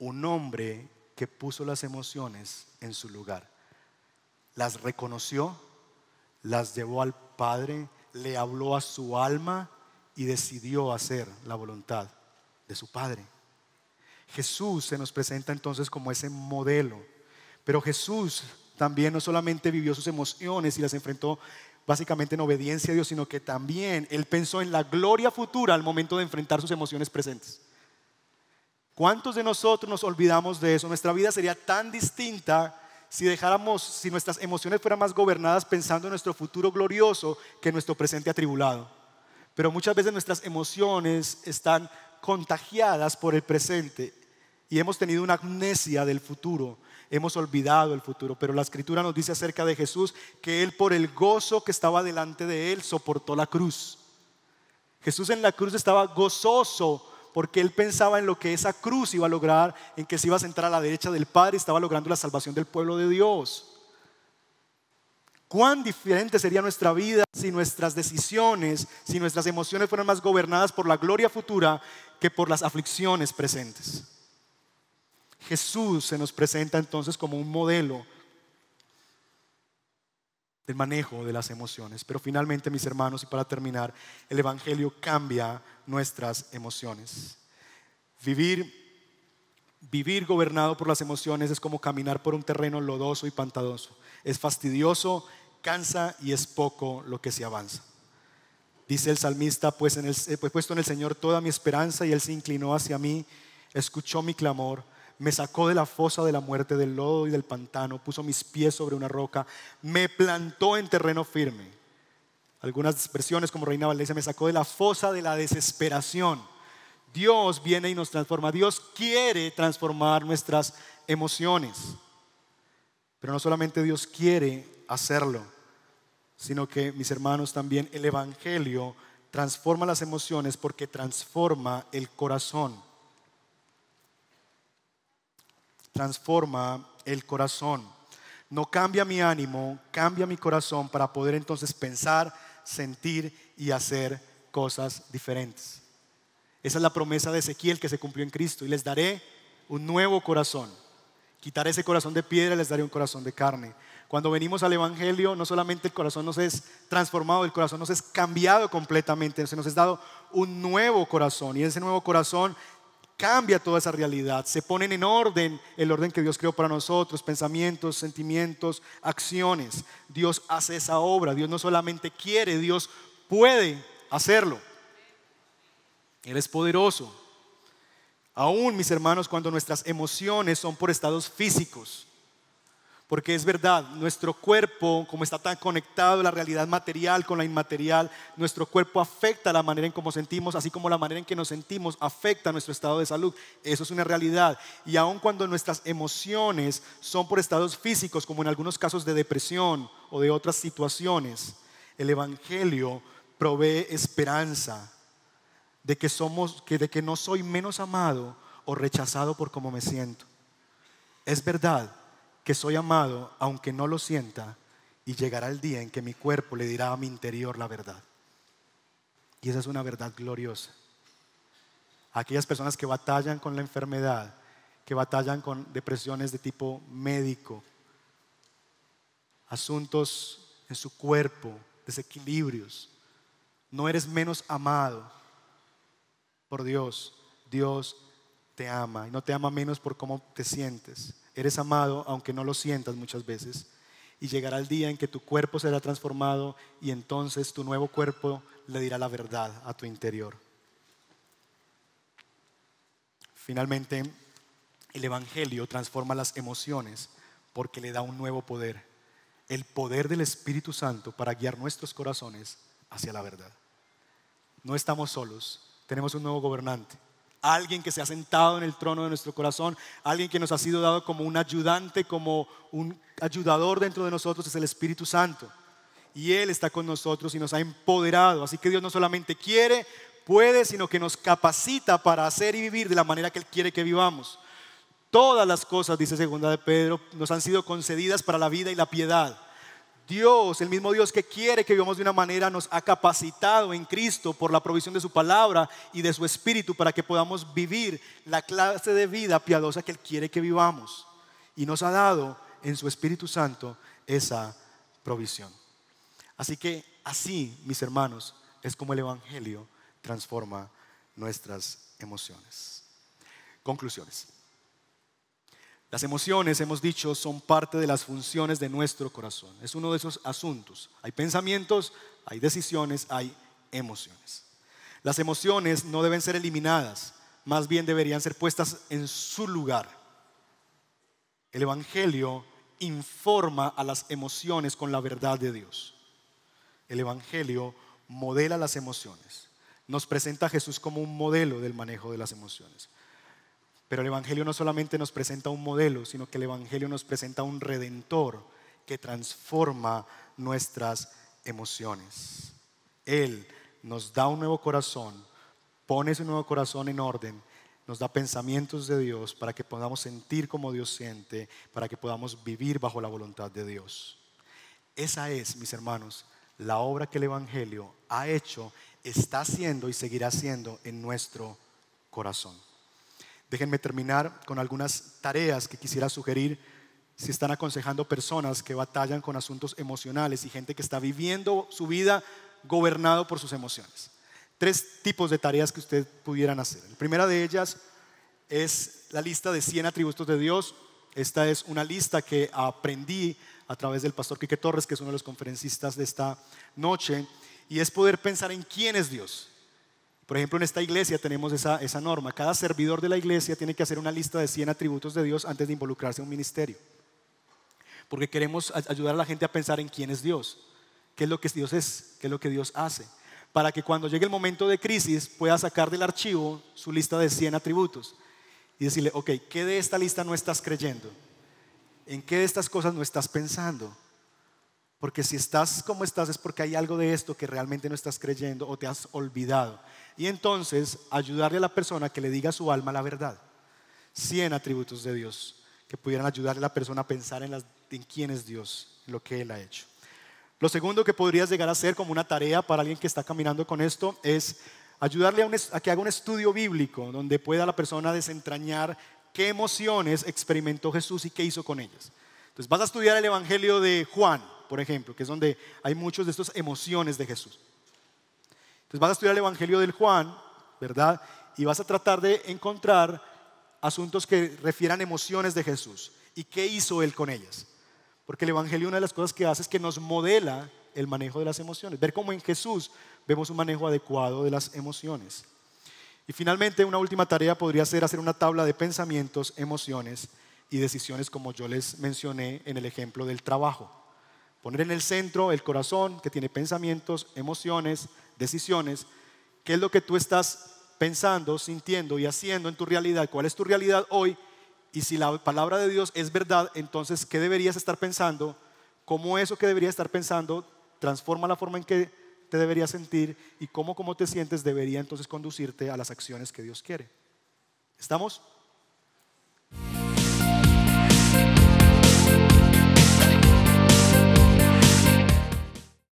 un hombre que puso las emociones en su lugar las reconoció, las llevó al Padre, le habló a su alma y decidió hacer la voluntad de su Padre. Jesús se nos presenta entonces como ese modelo, pero Jesús también no solamente vivió sus emociones y las enfrentó básicamente en obediencia a Dios, sino que también él pensó en la gloria futura al momento de enfrentar sus emociones presentes. ¿Cuántos de nosotros nos olvidamos de eso? Nuestra vida sería tan distinta si dejáramos, si nuestras emociones fueran más gobernadas pensando en nuestro futuro glorioso que en nuestro presente atribulado. Pero muchas veces nuestras emociones están contagiadas por el presente y hemos tenido una amnesia del futuro, hemos olvidado el futuro, pero la escritura nos dice acerca de Jesús que Él por el gozo que estaba delante de Él soportó la cruz. Jesús en la cruz estaba gozoso porque él pensaba en lo que esa cruz iba a lograr, en que se iba a sentar a la derecha del Padre y estaba logrando la salvación del pueblo de Dios. Cuán diferente sería nuestra vida si nuestras decisiones, si nuestras emociones fueran más gobernadas por la gloria futura que por las aflicciones presentes. Jesús se nos presenta entonces como un modelo del manejo de las emociones. Pero finalmente, mis hermanos, y para terminar, el Evangelio cambia nuestras emociones. Vivir Vivir gobernado por las emociones es como caminar por un terreno lodoso y pantadoso. Es fastidioso, cansa y es poco lo que se avanza. Dice el salmista, pues en el, he eh, pues puesto en el Señor toda mi esperanza y Él se inclinó hacia mí, escuchó mi clamor, me sacó de la fosa de la muerte, del lodo y del pantano, puso mis pies sobre una roca, me plantó en terreno firme algunas expresiones como Reina Valdés, me sacó de la fosa de la desesperación. Dios viene y nos transforma. Dios quiere transformar nuestras emociones. Pero no solamente Dios quiere hacerlo, sino que, mis hermanos, también el Evangelio transforma las emociones porque transforma el corazón. Transforma el corazón. No cambia mi ánimo, cambia mi corazón para poder entonces pensar sentir y hacer cosas diferentes. Esa es la promesa de Ezequiel que se cumplió en Cristo. Y les daré un nuevo corazón. Quitaré ese corazón de piedra y les daré un corazón de carne. Cuando venimos al Evangelio, no solamente el corazón nos es transformado, el corazón nos es cambiado completamente, se nos es dado un nuevo corazón. Y ese nuevo corazón cambia toda esa realidad. Se ponen en orden el orden que Dios creó para nosotros, pensamientos, sentimientos, acciones. Dios hace esa obra. Dios no solamente quiere, Dios puede hacerlo. Él es poderoso. Aún, mis hermanos, cuando nuestras emociones son por estados físicos, porque es verdad, nuestro cuerpo, como está tan conectado la realidad material con la inmaterial, nuestro cuerpo afecta la manera en cómo sentimos, así como la manera en que nos sentimos afecta nuestro estado de salud. Eso es una realidad. Y aun cuando nuestras emociones son por estados físicos, como en algunos casos de depresión o de otras situaciones, el Evangelio provee esperanza de que, somos, que, de que no soy menos amado o rechazado por cómo me siento. Es verdad que soy amado aunque no lo sienta y llegará el día en que mi cuerpo le dirá a mi interior la verdad. Y esa es una verdad gloriosa. Aquellas personas que batallan con la enfermedad, que batallan con depresiones de tipo médico, asuntos en su cuerpo, desequilibrios, no eres menos amado por Dios. Dios te ama y no te ama menos por cómo te sientes. Eres amado aunque no lo sientas muchas veces. Y llegará el día en que tu cuerpo será transformado y entonces tu nuevo cuerpo le dirá la verdad a tu interior. Finalmente, el Evangelio transforma las emociones porque le da un nuevo poder, el poder del Espíritu Santo para guiar nuestros corazones hacia la verdad. No estamos solos, tenemos un nuevo gobernante, alguien que se ha sentado en el trono de nuestro corazón, alguien que nos ha sido dado como un ayudante, como un ayudador dentro de nosotros, es el Espíritu Santo. Y Él está con nosotros y nos ha empoderado. Así que Dios no solamente quiere, puede, sino que nos capacita para hacer y vivir de la manera que Él quiere que vivamos. Todas las cosas, dice segunda de Pedro, nos han sido concedidas para la vida y la piedad. Dios, el mismo Dios que quiere que vivamos de una manera, nos ha capacitado en Cristo por la provisión de su palabra y de su espíritu para que podamos vivir la clase de vida piadosa que Él quiere que vivamos. Y nos ha dado en su Espíritu Santo esa provisión. Así que así, mis hermanos, es como el Evangelio transforma nuestras emociones. Conclusiones. Las emociones, hemos dicho, son parte de las funciones de nuestro corazón. Es uno de esos asuntos. Hay pensamientos, hay decisiones, hay emociones. Las emociones no deben ser eliminadas, más bien deberían ser puestas en su lugar. El Evangelio informa a las emociones con la verdad de Dios. El Evangelio modela las emociones. Nos presenta a Jesús como un modelo del manejo de las emociones. Pero el Evangelio no solamente nos presenta un modelo, sino que el Evangelio nos presenta un redentor que transforma nuestras emociones. Él nos da un nuevo corazón, pone ese nuevo corazón en orden, nos da pensamientos de Dios para que podamos sentir como Dios siente, para que podamos vivir bajo la voluntad de Dios. Esa es, mis hermanos, la obra que el Evangelio ha hecho, está haciendo y seguirá haciendo en nuestro corazón. Déjenme terminar con algunas tareas que quisiera sugerir si están aconsejando personas que batallan con asuntos emocionales y gente que está viviendo su vida gobernado por sus emociones. Tres tipos de tareas que ustedes pudieran hacer. La primera de ellas es la lista de 100 atributos de Dios. Esta es una lista que aprendí a través del pastor Quique Torres, que es uno de los conferencistas de esta noche, y es poder pensar en quién es Dios. Por ejemplo, en esta iglesia tenemos esa, norma. Cada servidor de la iglesia tiene que hacer una lista de 100 atributos de Dios antes de involucrarse en un ministerio. Porque queremos ayudar a la gente a pensar en quién es Dios, qué es lo que Dios es, qué es lo que Dios hace. Para que cuando llegue el momento de crisis pueda sacar del archivo su lista de 100 atributos y decirle, ok, ¿qué de esta lista no estás creyendo? ¿En qué de estas cosas no estás pensando? Porque si estás como estás es porque hay algo de esto que realmente no estás creyendo o te has olvidado. Y entonces ayudarle a la persona que le diga a su alma la verdad. Cien atributos de Dios que pudieran ayudarle a la persona a pensar en, quién es Dios, lo que Él ha hecho. Lo segundo que podrías llegar a hacer como una tarea para alguien que está caminando con esto es ayudarle a que haga un estudio bíblico donde pueda la persona desentrañar qué emociones experimentó Jesús y qué hizo con ellas. Entonces vas a estudiar el Evangelio de Juan por ejemplo, que es donde hay muchas de estas emociones de Jesús. Entonces vas a estudiar el Evangelio del Juan, ¿verdad? Y vas a tratar de encontrar asuntos que refieran emociones de Jesús y qué hizo él con ellas. Porque el Evangelio una de las cosas que hace es que nos modela el manejo de las emociones, ver cómo en Jesús vemos un manejo adecuado de las emociones. Y finalmente, una última tarea podría ser hacer una tabla de pensamientos, emociones y decisiones como yo les mencioné en el ejemplo del trabajo. Poner en el centro el corazón que tiene pensamientos, emociones, decisiones. ¿Qué es lo que tú estás pensando, sintiendo y haciendo en tu realidad? ¿Cuál es tu realidad hoy? Y si la palabra de Dios es verdad, entonces, ¿qué deberías estar pensando? ¿Cómo eso que deberías estar pensando transforma la forma en que te deberías sentir y cómo, cómo te sientes debería entonces conducirte a las acciones que Dios quiere? ¿Estamos?